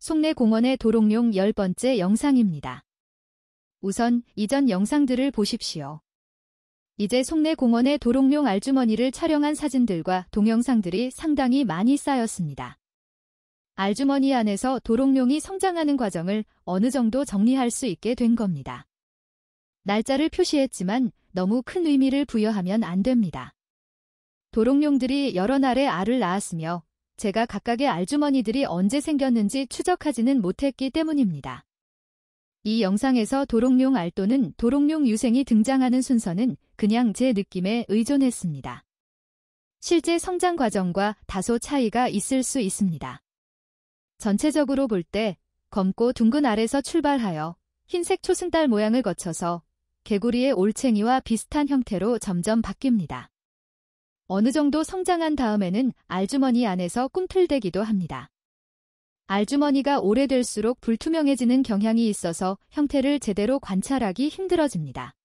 속내 공원의 도롱뇽 열번째 영상입니다. 우선 이전 영상들을 보십시오. 이제 속내 공원의 도롱뇽 알주머니를 촬영한 사진들과 동영상들이 상당히 많이 쌓였습니다. 알주머니 안에서 도롱뇽이 성장하는 과정을 어느 정도 정리할 수 있게 된 겁니다. 날짜를 표시했지만 너무 큰 의미를 부여하면 안 됩니다. 도롱뇽들이 여러 날에 알을 낳았으며 제가 각각의 알주머니들이 언제 생겼는지 추적하지는 못했기 때문입니다. 이 영상에서 도롱뇽 알 또는 도롱룡 유생이 등장하는 순서는 그냥 제 느낌에 의존했습니다. 실제 성장 과정과 다소 차이가 있을 수 있습니다. 전체적으로 볼 때 검고 둥근 알에서 출발하여 흰색 초승달 모양을 거쳐서 개구리의 올챙이와 비슷한 형태로 점점 바뀝니다. 어느 정도 성장한 다음에는 알주머니 안에서 꿈틀대기도 합니다. 알주머니가 오래될수록 불투명해지는 경향이 있어서 형태를 제대로 관찰하기 힘들어집니다.